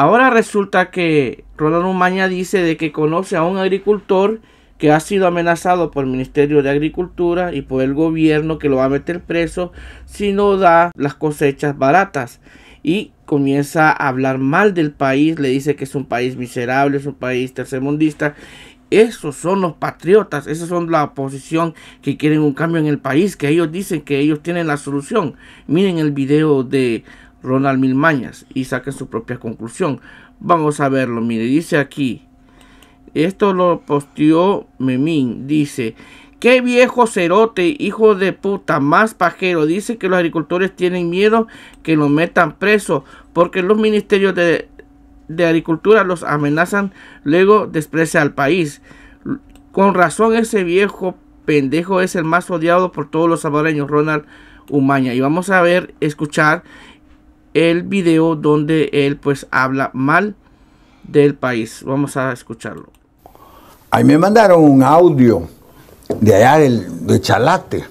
Ahora resulta que Ronald Maña dice de que conoce a un agricultor que ha sido amenazado por el Ministerio de Agricultura y por el gobierno que lo va a meter preso si no da las cosechas baratas. Y comienza a hablar mal del país, le dice que es un país miserable, es un país tercermundista. Esos son los patriotas, esos son la oposición que quieren un cambio en el país, que ellos dicen que ellos tienen la solución. Miren el video de Ronald Milmañas y saque su propia conclusión. Vamos a verlo, mire, dice aquí. Esto lo posteó Memín, dice, qué viejo cerote, hijo de puta, más pajero. Dice que los agricultores tienen miedo que lo metan preso porque los ministerios de, agricultura los amenazan, luego desprecia al país. Con razón ese viejo pendejo es el más odiado por todos los salvadoreños, Ronald Umaña. Y vamos a ver, escuchar el video donde él pues habla mal del país. Vamos a escucharlo. Ahí me mandaron un audio de allá del, de Chalate,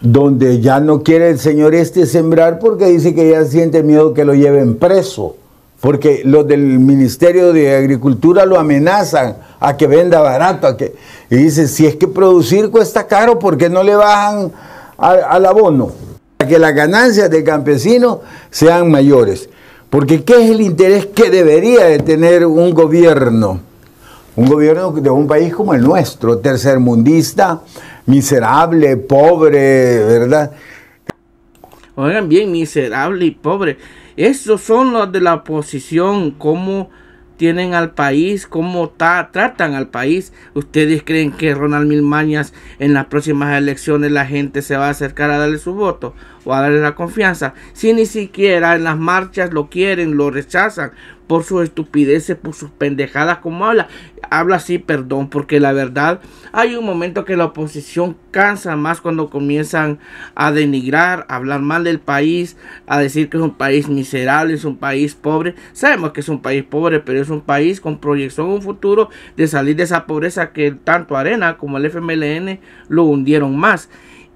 donde ya no quiere el señor este sembrar porque dice que ya siente miedo que lo lleven preso, porque los del Ministerio de Agricultura lo amenazan a que venda barato, que, y dice, si es que producir cuesta caro, ¿por qué no le bajan al abono? que las ganancias de campesinos sean mayores. Porque ¿qué es el interés que debería de tener un gobierno? Un gobierno de un país como el nuestro, tercermundista, miserable, pobre, ¿verdad? Oigan bien, miserable y pobre. Esos son los de la oposición como tienen al país, cómo tratan al país. ¿Ustedes creen que Ronald Milmañas en las próximas elecciones la gente se va a acercar a darle su voto o a darle la confianza? Si ni siquiera en las marchas lo quieren, lo rechazan por sus estupideces, por sus pendejadas, como habla. Habla así, perdón, porque la verdad hay un momento que la oposición cansa más cuando comienzan a denigrar, a hablar mal del país, a decir que es un país miserable, es un país pobre. Sabemos que es un país pobre, pero es un país con proyección un futuro de salir de esa pobreza que tanto Arena como el FMLN lo hundieron más.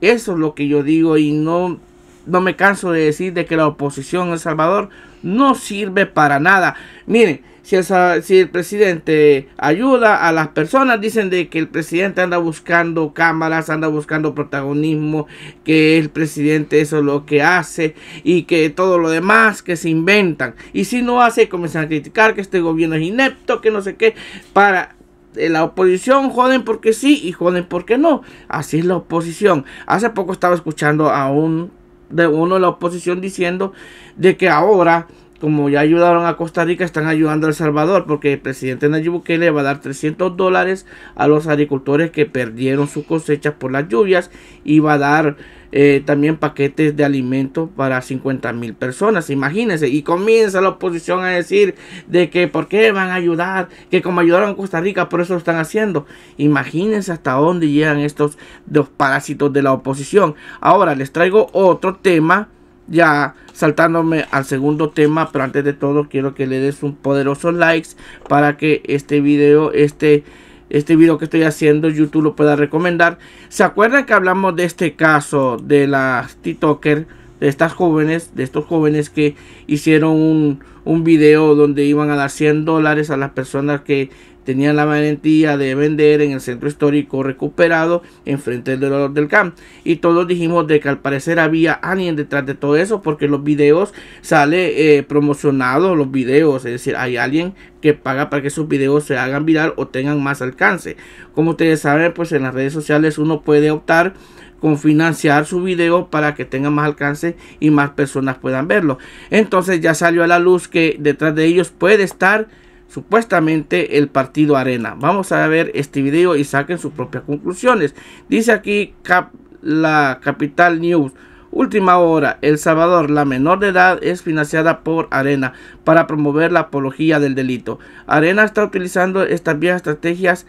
Eso es lo que yo digo y no no me canso de decir de que la oposición en El Salvador no sirve para nada. Miren, si el, presidente ayuda a las personas, dicen de que el presidente anda buscando cámaras, anda buscando protagonismo, que el presidente eso es lo que hace y que todo lo demás que se inventan. Y si no hace, comienzan a criticar que este gobierno es inepto, que no sé qué, para eh, la oposición joden porque sí y joden porque no. Así es la oposición. Hace poco estaba escuchando a un de uno de la oposición diciendo de que ahora como ya ayudaron a Costa Rica, están ayudando a El Salvador, porque el presidente Nayib Bukele va a dar 300 dólares a los agricultores que perdieron sus cosechas por las lluvias y va a dar eh, también paquetes de alimentos para 50 mil personas, imagínense. Y comienza la oposición a decir de que por qué van a ayudar, que como ayudaron a Costa Rica, por eso lo están haciendo. Imagínense hasta dónde llegan estos dos parásitos de la oposición. Ahora les traigo otro tema ya saltándome al segundo tema, pero antes de todo quiero que le des un poderoso likes para que este video, este, este video que estoy haciendo, YouTube lo pueda recomendar. ¿Se acuerdan que hablamos de este caso de las TikToker, de estas jóvenes, de estos jóvenes que hicieron un, un video donde iban a dar 100 dólares a las personas que tenían la valentía de vender en el centro histórico recuperado en frente del dolor del camp y todos dijimos de que al parecer había alguien detrás de todo eso porque los videos sale eh, promocionados los videos es decir hay alguien que paga para que sus videos se hagan viral o tengan más alcance como ustedes saben pues en las redes sociales uno puede optar con financiar su video para que tenga más alcance y más personas puedan verlo. Entonces ya salió a la luz que detrás de ellos puede estar supuestamente el partido Arena. Vamos a ver este video y saquen sus propias conclusiones. Dice aquí cap, la Capital News. Última hora, El Salvador, la menor de edad es financiada por Arena para promover la apología del delito. Arena está utilizando estas viejas estrategias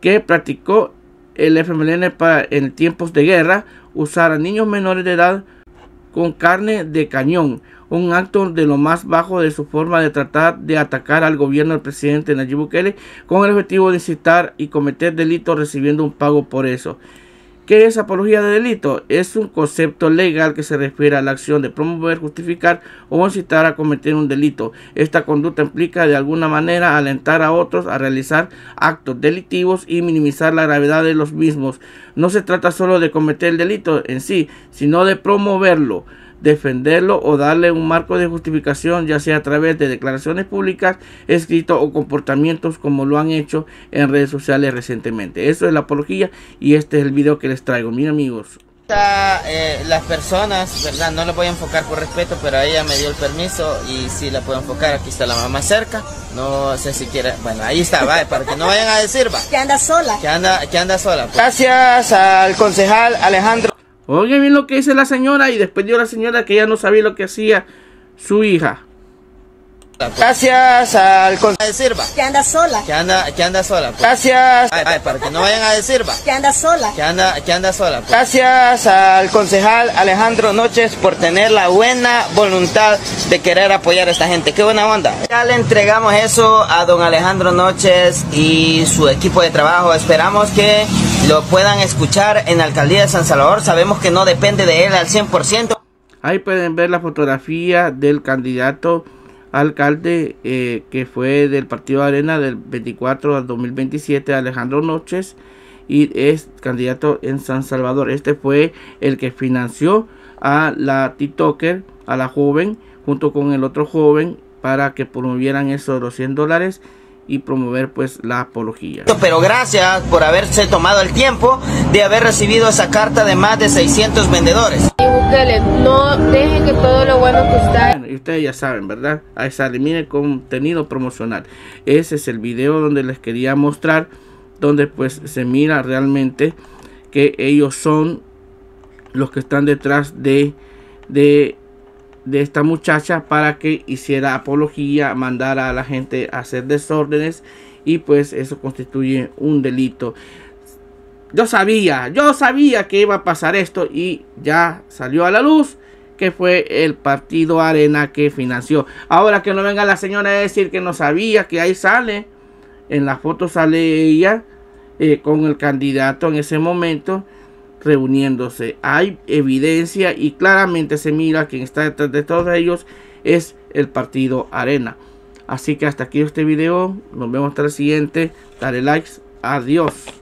que practicó el FMLN para en tiempos de guerra usar a niños menores de edad con carne de cañón, un acto de lo más bajo de su forma de tratar de atacar al gobierno del presidente Nayib Bukele con el objetivo de incitar y cometer delitos recibiendo un pago por eso. ¿Qué es apología de delito? Es un concepto legal que se refiere a la acción de promover, justificar o incitar a cometer un delito. Esta conducta implica de alguna manera alentar a otros a realizar actos delictivos y minimizar la gravedad de los mismos. No se trata solo de cometer el delito en sí, sino de promoverlo defenderlo o darle un marco de justificación, ya sea a través de declaraciones públicas, escritos o comportamientos como lo han hecho en redes sociales recientemente. Eso es la apología y este es el video que les traigo. mira amigos. Eh, las personas, ¿verdad? No lo voy a enfocar por respeto, pero ella me dio el permiso y si la puedo enfocar. Aquí está la mamá cerca. No sé si quiere. Bueno, ahí está, va, para que no vayan a decir, va. Que anda sola. Que anda, que anda sola. Pues. Gracias al concejal Alejandro. Oye bien lo que dice la señora y después dio la señora que ya no sabía lo que hacía su hija. Gracias al de Sirva. Que anda sola. Que anda, anda sola. Pues. Gracias. para que no vayan a decir, va. Que anda sola. Que anda, anda sola. Pues. Gracias al concejal Alejandro Noches por tener la buena voluntad de querer apoyar a esta gente. Qué buena onda. Ya le entregamos eso a don Alejandro Noches y su equipo de trabajo. Esperamos que lo puedan escuchar en la alcaldía de San Salvador. Sabemos que no depende de él al 100%. Ahí pueden ver la fotografía del candidato alcalde eh, que fue del partido Arena del 24 al 2027, Alejandro Noches, y es candidato en San Salvador. Este fue el que financió a la TikToker, a la joven, junto con el otro joven, para que promovieran esos 200 dólares y promover pues la apología. Pero gracias por haberse tomado el tiempo de haber recibido esa carta de más de 600 vendedores. Y no dejen que todo lo bueno que está. y ustedes ya saben, ¿verdad? Ahí sale, el contenido promocional. Ese es el video donde les quería mostrar, donde pues se mira realmente que ellos son los que están detrás de, de de esta muchacha para que hiciera apología, mandara a la gente a hacer desórdenes y pues eso constituye un delito. Yo sabía, yo sabía que iba a pasar esto y ya salió a la luz que fue el partido Arena que financió. Ahora que no venga la señora a decir que no sabía, que ahí sale, en la foto sale ella eh, con el candidato en ese momento reuniéndose. Hay evidencia y claramente se mira quien está detrás de todos ellos es el partido Arena. Así que hasta aquí este video. Nos vemos hasta el siguiente. Dale likes. Adiós.